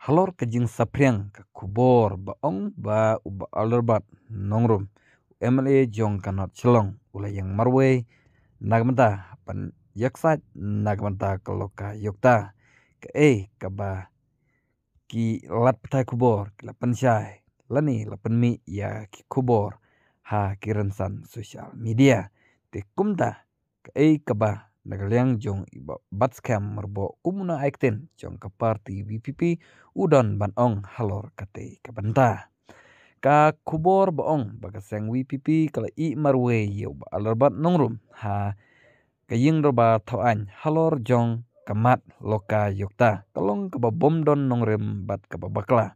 halor kajing sapriang ka kubor ba ong ba u ba alderbat nongrum MLA jong kanot chilong ula yang marwe nagmanta pan yaksat nagmanta kaloka yokta ka e ka ba ki lat patay kubor ki lapan syai lani lapan mi ya ki kubor ha kiransan social media te kumta ka e ka ba Nagaliang jong iba batskem merbo kumuna aiktin jong ke parti BPP udon ban ong halor kate kebenta. Ka kubor ba ong bagaseng WPP kala i marwe yew ba alarbat nongrum ha kaying roba toan halor jong kemat loka yokta kalong kaba bom don nongrem bat kaba bakla.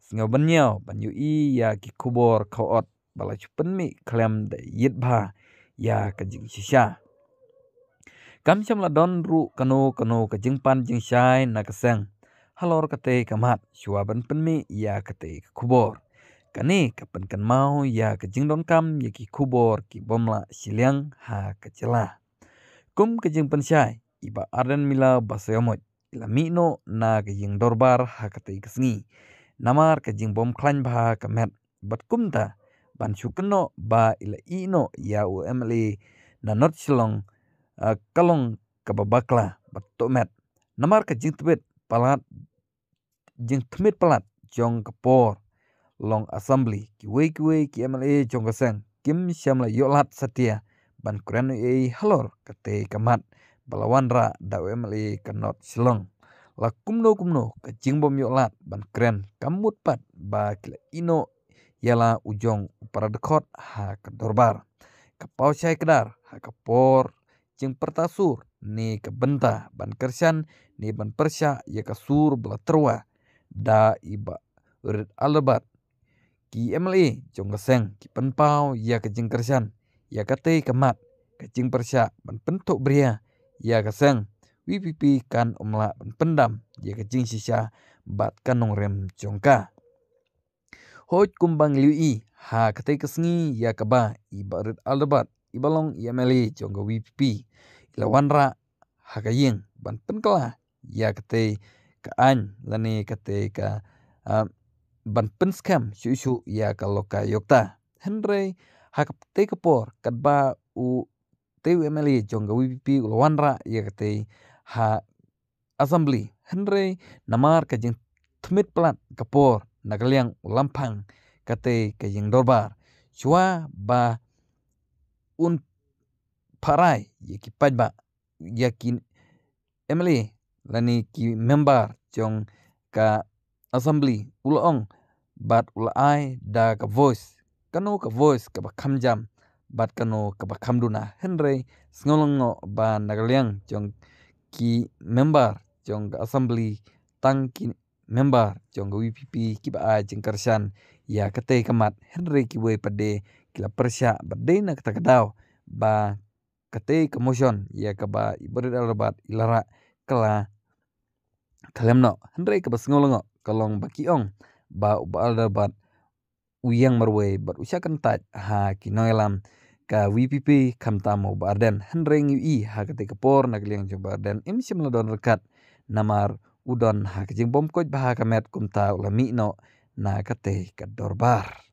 Singa banyaw banyu i ya ki kubor kaot bala cupen mi klem da yit ba ya kajing sisya. កំចំឡដនរុកណូកណូកជាងប៉ាន់ជាងឆៃណកសាំងហឡរកទេកម៉ាត់ឈួបិនពិនមីយ៉ាកទេកខបរកានេះកពិនកម៉ៅយ៉ាកជាងដនកំយ៉ាគីខបរគីបំឡាស៊ីលៀងហាកចឡាគុំកជាងប៉ាន់ឆៃអ៊ីបអរិនមីឡាបាសយមុចឡាមីណូណាកជាងដរបារហាកទេកស្ងីណាម៉ាកជាងបំខ្លាញ់បាកម៉ាត់បាត់គុំតាបានឈុកណូបាអ៊ីឡាអ៊ីណូយ៉ាអ៊ូអឹមលីណណត់ឆ្លង kalong kababakla batomet namar ka jingtwit palat jingtmit palat jong kapor long assembly ki wei ki wei ki mla jong kasang kim syamla yolat satia ban kuren e halor kate kamat balawan ra da mla kanot silong la kumno kumno ka jingbom yolat ban kren kamut pat ba kila ino yala ujong paradekot ha kedorbar kapau syai kedar ha kapor jeng pertasur ni ke benta ban kersian ni ban persya ya ke sur bela terwa da iba urit alabat ki MLA jong keseng ki penpau ya ke jeng kersian ya kate kemat ke jeng persya ban pentuk bria ya keseng WPP kan umla ban pendam ya ke jeng sisa bat kanong rem jongka hoj kumbang liu i ha kate kesengi ya keba iba urit alabat ibalong ya meli jongga WPP ila wanra hakayeng ban penkela ya kate ka an lani kate ka uh, ban pen scam shu shu ya, ya kaloka yokta hendre hak te kepor kadba u te ya meli jongga WPP ila wanra ya kate ha assembly hendre namar ka jeng tmit plan kepor nagaliang ulampang kate ka jeng dorbar chua ba un parai ye ki pajba ya ki emily lani ki member chong ka assembly ulong bat ulai da ka voice kano ka voice ka kham jam bat kano ka kham duna henry ngolong ngo ba nagaliang chong ki member chong ka assembly tang ki member chong ka vpp ki ba a jing karshan ya ka te ka mat henry ki we pade kila persia berdina kata kedau ba kate kemotion ya ke ba ibarat alabat ilara kala kalem no hendrai ke basngolong kalong bakiong ba ubal dabat uyang marwe bat usya kentat ha kinoelam ka WPP kamtamo barden hendreng UI ha kate ke por nak liang jo barden MC meladon rekat namar udon ha kejing bom koj bahaka met kumta ulami no na kate ke dorbar